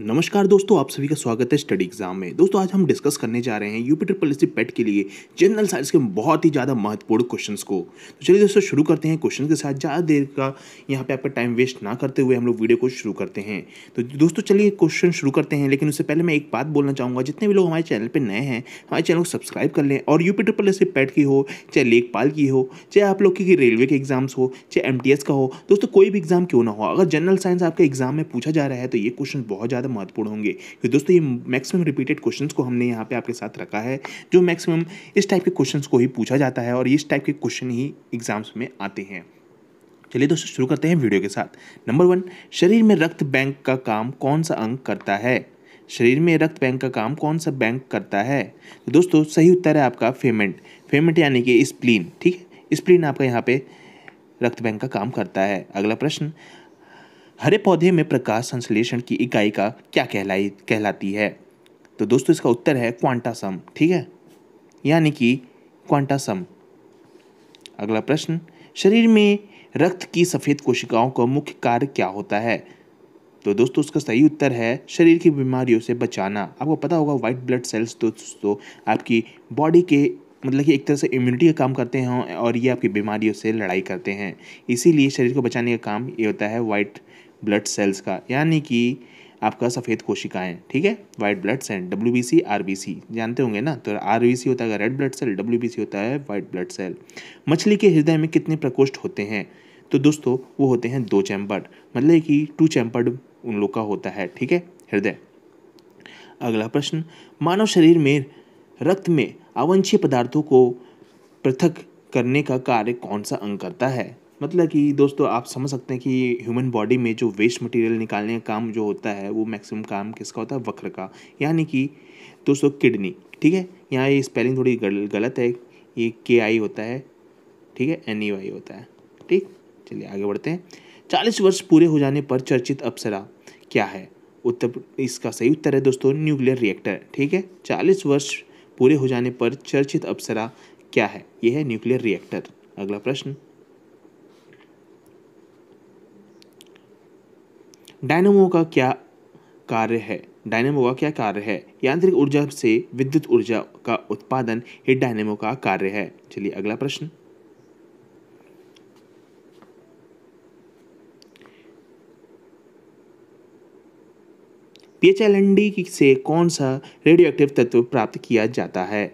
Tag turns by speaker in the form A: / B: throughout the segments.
A: नमस्कार दोस्तों आप सभी का स्वागत है स्टडी एग्जाम में दोस्तों आज हम डिस्कस करने जा रहे हैं यूपी ट्रिपल एस पेट के लिए जनरल साइंस के बहुत ही ज़्यादा महत्वपूर्ण क्वेश्चंस को तो चलिए दोस्तों शुरू करते हैं क्वेश्चन के साथ ज़्यादा देर का यहाँ पे आपका टाइम वेस्ट ना करते हुए हम लोग वीडियो को शुरू करते हैं तो दोस्तों चलिए क्वेश्चन शुरू करते हैं लेकिन उससे पहले मैं एक बात बोलना चाहूँगा जितने भी लोग हमारे चैनल पर नए हैं हमारे चैनल को सब्सक्राइब कर लें और यूपी ट्रिपल एस पेट की हो चाहे लेखपाल की हो चाहे आप लोग की रेलवे के एग्जाम्स हो चाहे एम का हो दोस्तों कोई भी एग्जाम क्यों ना हो अगर जनरल साइंस आपके एग्जाम में पूछा जा रहा है तो ये क्वेश्चन बहुत ज़्यादा ज़्यादा महत्वपूर्ण होंगे क्योंकि दोस्तों ये मैक्सिमम रिपीटेड क्वेश्चन को हमने यहाँ पे आपके साथ रखा है जो मैक्सिमम इस टाइप के क्वेश्चन को ही पूछा जाता है और इस टाइप के क्वेश्चन ही एग्जाम्स में आते हैं चलिए दोस्तों शुरू करते हैं वीडियो के साथ नंबर वन शरीर में रक्त बैंक का काम कौन सा अंग करता है शरीर में रक्त बैंक का काम कौन सा बैंक करता है तो दोस्तों सही उत्तर है आपका फेमेंट फेमेंट यानी कि स्प्लीन ठीक है स्प्लीन आपका यहाँ पे रक्त बैंक का काम करता है अगला प्रश्न हरे पौधे में प्रकाश संश्लेषण की इकाई का क्या कहलाई कहलाती है तो दोस्तों इसका उत्तर है क्वांटा सम ठीक है यानी कि क्वांटा सम अगला प्रश्न शरीर में रक्त की सफ़ेद कोशिकाओं का को मुख्य कार्य क्या होता है तो दोस्तों उसका सही उत्तर है शरीर की बीमारियों से बचाना आपको पता होगा व्हाइट ब्लड सेल्स दोस्तों आपकी बॉडी के मतलब कि एक तरह से इम्यूनिटी का काम करते हैं और ये आपकी बीमारियों से लड़ाई करते हैं इसीलिए शरीर को बचाने का काम ये होता है वाइट ब्लड सेल्स का यानी कि आपका सफ़ेद कोशिकाएं ठीक है white blood cell W B C R B C जानते होंगे ना तो आर बी सी होता है red blood cell W B C होता है वाइट ब्लड सेल मछली के हृदय में कितने प्रकोष्ठ होते हैं तो दोस्तों वो होते हैं दो चैम्पर्ड मतलब कि टू चैम्पर्ड उन लोग का होता है ठीक है हृदय अगला प्रश्न मानव शरीर में रक्त में अवंछित पदार्थों को पृथक करने का कार्य कौन सा अंग करता है मतलब कि दोस्तों आप समझ सकते हैं कि ह्यूमन बॉडी में जो वेस्ट मटेरियल निकालने का काम जो होता है वो मैक्सिमम काम किसका होता है वक्र का यानी कि दोस्तों किडनी ठीक है यहाँ ये स्पेलिंग थोड़ी गल, गलत है ये के आई होता है ठीक है एन ई वाई होता है ठीक चलिए आगे बढ़ते हैं चालीस वर्ष पूरे हो जाने पर चर्चित अप्सरा क्या है उत्तर इसका सही उत्तर है दोस्तों न्यूक्लियर रिएक्टर ठीक है चालीस वर्ष पूरे हो जाने पर चर्चित अप्सरा क्या है यह है न्यूक्लियर रिएक्टर अगला प्रश्न डायनामो का क्या कार्य है डायनेमो का क्या कार्य है यांत्रिक ऊर्जा से विद्युत ऊर्जा का उत्पादन ही डायनेमो का कार्य है चलिए अगला प्रश्न एल एन डी से कौन सा रेडियो एक्टिव तत्व प्राप्त किया जाता है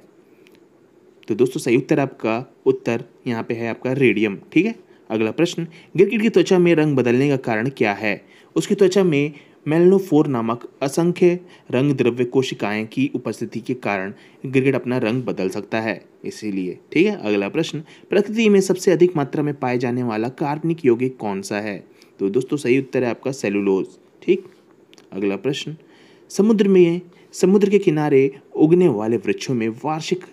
A: तो दोस्तों सही उत्तर आपका उत्तर यहाँ पे है आपका रेडियम ठीक है अगला प्रश्न गिरगिट की त्वचा में रंग बदलने का कारण क्या है उसकी त्वचा में मेलनोफोर नामक असंख्य रंग द्रव्य कोशिकाएं की उपस्थिति के कारण गिरगिट अपना रंग बदल सकता है इसीलिए ठीक है अगला प्रश्न प्रकृति में सबसे अधिक मात्रा में पाए जाने वाला कार्बनिक यौगिक कौन सा है तो दोस्तों सही उत्तर है आपका सेलुलोज ठीक अगला प्रश्न समुद्र में समुद्र के किनारे उगने वाले वृक्षों में वार्षिक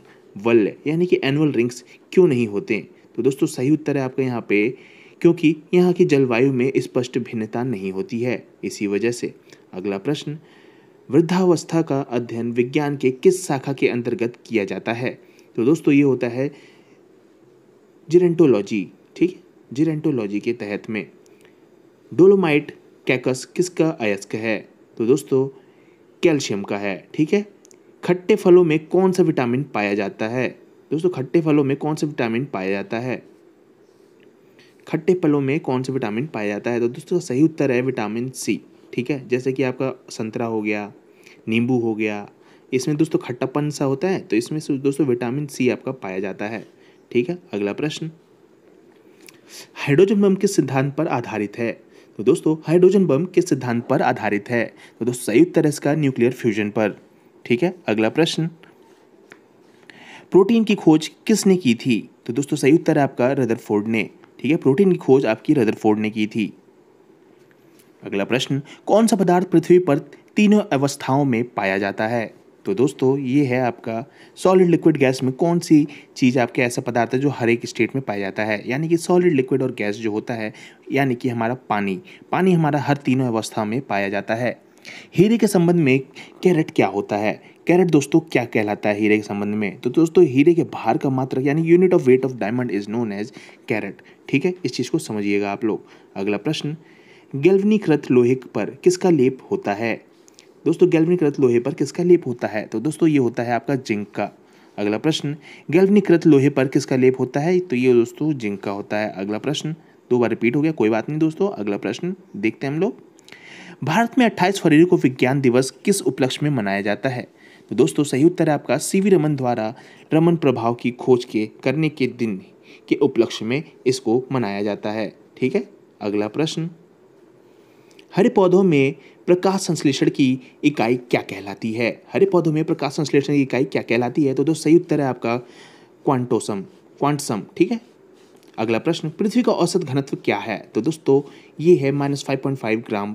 A: वल्य यानी कि एनुअल रिंग्स क्यों नहीं होते तो दोस्तों सही उत्तर है आपका यहाँ पे क्योंकि यहाँ की जलवायु में स्पष्ट भिन्नता नहीं होती है इसी वजह से अगला प्रश्न वृद्धावस्था का अध्ययन विज्ञान के किस शाखा के अंतर्गत किया जाता है तो दोस्तों ये होता है जिरेंटोलॉजी ठीक जिरेंटोलॉजी के तहत में डोलोमाइट कैकस किसका अयस्क है तो दोस्तों कैल्शियम का है ठीक है खट्टे फलों में कौन सा विटामिन पाया जाता है दोस्तों खट्टे फलों में कौन सा विटामिन पाया जाता है खट्टे फलों में कौन सा विटामिन पाया जाता है तो दोस्तों सही उत्तर है विटामिन सी ठीक है जैसे कि आपका संतरा हो गया नींबू हो गया इसमें दोस्तों खट्टापन सा होता है तो इसमें से दोस्तों विटामिन सी आपका पाया जाता है ठीक है अगला प्रश्न हाइड्रोजन बम किस सिद्धांत पर आधारित है तो दोस्तों हाइड्रोजन बम किस सिद्धांत पर आधारित है तो दोस्तों उत्तर है इसका न्यूक्लियर फ्यूजन पर ठीक है अगला प्रश्न प्रोटीन की खोज किसने की थी तो दोस्तों उत्तर है आपका रदरफोर्ड ने ठीक है प्रोटीन की खोज आपकी रदरफोर्ड ने की थी अगला प्रश्न कौन सा पदार्थ पृथ्वी पर तीनों अवस्थाओं में पाया जाता है तो दोस्तों ये है आपका सॉलिड लिक्विड गैस में कौन सी चीज़ आपके ऐसा पदार्थ है जो हर एक स्टेट में पाया जाता है यानी कि सॉलिड लिक्विड और गैस जो होता है यानी कि हमारा पानी पानी हमारा हर तीनों अवस्था में पाया जाता है हीरे के संबंध में कैरेट क्या होता है कैरेट दोस्तों क्या कहलाता है हीरे के संबंध में तो दोस्तों हीरे के भार का मात्रक यानी unit of weight of diamond is known as carat ठीक है इस चीज़ को समझिएगा आप लोग अगला प्रश्न गैल्वनीकृत लोहे पर किसका लेप होता है दोस्तों गैल्वनीकृत लोहे पर किसका लेप होता है तो दोस्तों ये होता है आपका जिंक का अगला प्रश्न गैल्वनीकृत लोहे पर किसका लेप होता है तो ये दोस्तों जिंक का होता है अगला प्रश्न दो बार रिपीट हो गया कोई बात नहीं दोस्तों अगला प्रश्न देखते हैं हम लोग भारत में 28 फरवरी को विज्ञान दिवस किस उपलक्ष्य में मनाया जाता है तो दोस्तों सही उत्तर है आपका सीवी रमन द्वारा रमन प्रभाव की खोज के करने के दिन के उपलक्ष्य में इसको मनाया जाता है ठीक है अगला प्रश्न हरे पौधों में प्रकाश संश्लेषण की इकाई क्या कहलाती है हरे पौधों में प्रकाश संश्लेषण की इकाई क्या कहलाती है तो दोस्तों सही उत्तर है आपका क्वांटोसम क्वांटसम ठीक है अगला प्रश्न पृथ्वी का औसत घनत्व क्या है तो दोस्तों ये है minus five point five gram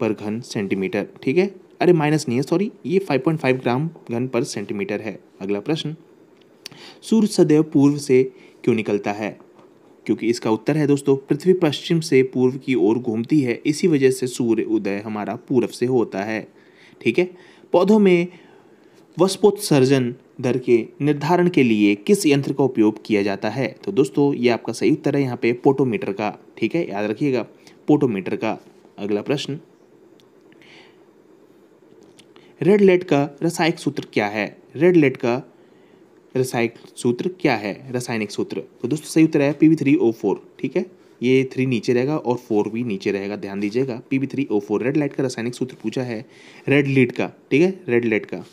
A: पर घन सेंटीमीटर ठीक है अरे माइनस नहीं है सॉरी ये फाइव पॉइंट फाइव ग्राम घन पर सेंटीमीटर है अगला प्रश्न सूर्य सदैव पूर्व से क्यों निकलता है क्योंकि इसका उत्तर है दोस्तों पृथ्वी पश्चिम से पूर्व की ओर घूमती है इसी वजह से सूर्य उदय हमारा पूर्व से होता है ठीक है पौधों में वस्पोत्सर्जन दर के निर्धारण के लिए किस यंत्र का उपयोग किया जाता है तो दोस्तों ये आपका सही उत्तर है यहाँ पे पोटोमीटर का ठीक है याद रखिएगा पोटोमीटर का अगला प्रश्न रेड लेट का रासायनिक सूत्र क्या है रेड लेट का रासायनिक सूत्र क्या है रासायनिक सूत्र तो दोस्तों सही उत्तर है पी थ्री ओ फोर ठीक है ये थ्री नीचे रहेगा और फोर भी नीचे रहेगा ध्यान दीजिएगा P three O four red light का रासायनिक सूत्र पूछा है रेड लीड का ठीक है रेड लाइट का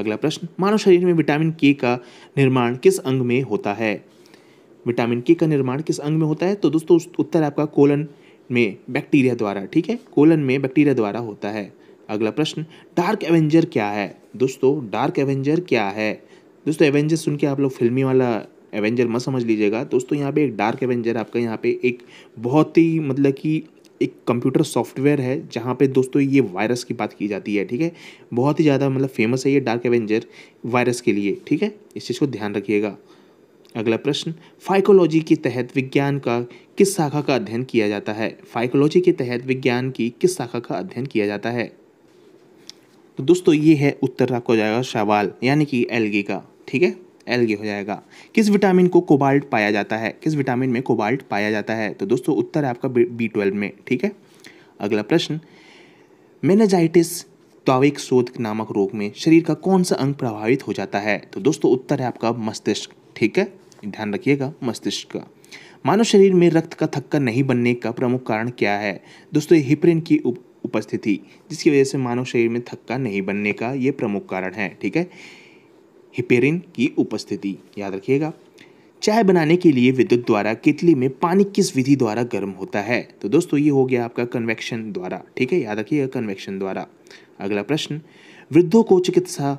A: अगला प्रश्न मानव शरीर में विटामिन के का निर्माण किस अंग में होता है विटामिन के का निर्माण किस अंग में होता है तो दोस्तों उत्तर आपका कोलन में बैक्टीरिया द्वारा ठीक है कोलन में बैक्टीरिया द्वारा होता है अगला प्रश्न डार्क एवेंजर क्या है दोस्तों डार्क एवेंजर क्या है दोस्तों एवेंजर सुन के आप लोग फिल्मी वाला एवेंजर मत समझ लीजिएगा दोस्तों यहाँ पे एक डार्क एवेंजर आपका यहाँ पे एक बहुत ही मतलब कि एक कंप्यूटर सॉफ्टवेयर है जहाँ पे दोस्तों ये वायरस की बात की जाती है ठीक है बहुत ही ज़्यादा मतलब फेमस है ये डार्क एवेंजर वायरस के लिए ठीक है इस चीज़ को ध्यान रखिएगा अगला प्रश्न फाइकोलॉजी के तहत विज्ञान का किस शाखा का अध्ययन किया जाता है फाइकोलॉजी के तहत विज्ञान की किस शाखा का अध्ययन किया जाता है तो दोस्तों ये है उत्तर आपको जाएगा सवाल यानी कि एलगी का ठीक है एलगी हो जाएगा किस विटामिन को कोबाल्ट पाया जाता है किस विटामिन में कोबाल्ट पाया जाता है तो दोस्तों उत्तर है आपका बी ट्वेल्व में ठीक है अगला प्रश्न मेनेजाइटिस त्वाविक शोध नामक रोग में शरीर का कौन सा अंग प्रभावित हो जाता है तो दोस्तों उत्तर है आपका मस्तिष्क ठीक है ध्यान रखिएगा मस्तिष्क का मानव शरीर में रक्त का थक्का नहीं बनने का प्रमुख कारण क्या है दोस्तों हिपरिन की उपस्थिति जिसकी वजह से मानव शरीर में थक्का नहीं बनने का ये प्रमुख कारण है ठीक है हिपेरिन की उपस्थिति याद रखिएगा चाय बनाने के लिए विद्युत द्वारा कितली में पानी किस विधि द्वारा गर्म होता है तो दोस्तों ये हो गया आपका कन्वेक्शन द्वारा ठीक है याद रखिएगा कन्वेक्शन द्वारा अगला प्रश्न वृद्धों को चिकित्सा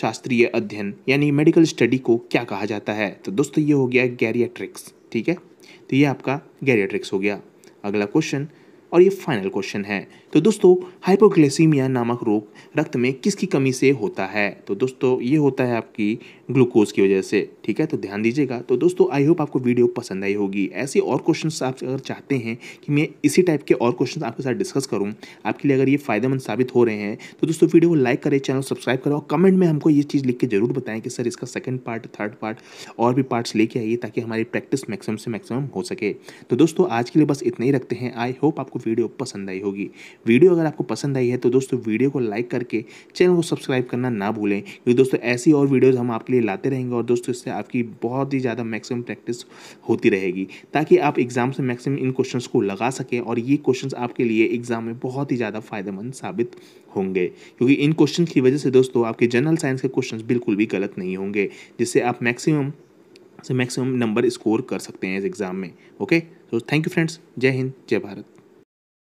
A: शास्त्रीय अध्ययन यानी मेडिकल स्टडी को क्या कहा जाता है तो दोस्तों ये हो गया गैरियाट्रिक्स ठीक है तो ये आपका गैरियाट्रिक्स हो गया अगला क्वेश्चन और ये फाइनल क्वेश्चन है तो दोस्तों हाइपोग्लाइसीमिया नामक रोग रक्त में किसकी कमी से होता है तो दोस्तों ये होता है आपकी ग्लूकोज की वजह से ठीक है तो ध्यान दीजिएगा तो दोस्तों आई होप आपको वीडियो पसंद आई होगी ऐसे और क्वेश्चन आप अगर चाहते हैं कि मैं इसी टाइप के और क्वेश्चन आपके साथ डिस्कस करूँ आपके लिए अगर ये फायदेमंद साबित हो रहे हैं तो दोस्तों वीडियो को लाइक करें चैनल सब्सक्राइब करें और कमेंट में हमको ये चीज़ लिख के जरूर बताएं कि सर इसका सेकेंड पार्ट थर्ड पार्ट और भी पार्ट्स लेके आइए ताकि हमारी प्रैक्टिस मैक्सिमम से मैक्सिमम हो सके तो दोस्तों आज के लिए बस इतना ही रखते हैं आई होप आपको वीडियो पसंद आई होगी वीडियो अगर आपको पसंद आई है तो दोस्तों वीडियो को लाइक करके चैनल को सब्सक्राइब करना ना भूलें क्योंकि दोस्तों ऐसी और वीडियोज़ हम आपके लिए लाते रहेंगे और दोस्तों इससे आपकी बहुत ही ज़्यादा मैक्सिमम प्रैक्टिस होती रहेगी ताकि आप एग्ज़ाम से मैक्सिमम इन क्वेश्चन को लगा सकें और ये क्वेश्चन आपके लिए एग्ज़ाम में बहुत ही ज़्यादा फ़ायदेमंद साबित होंगे क्योंकि इन क्वेश्चन की वजह से दोस्तों आपके जनरल साइंस के क्वेश्चन बिल्कुल भी गलत नहीं होंगे जिससे आप मैक्सिमम से मैक्सिमम नंबर स्कोर कर सकते हैं इस एग्ज़ाम में ओके तो थैंक यू फ्रेंड्स जय हिंद जय भारत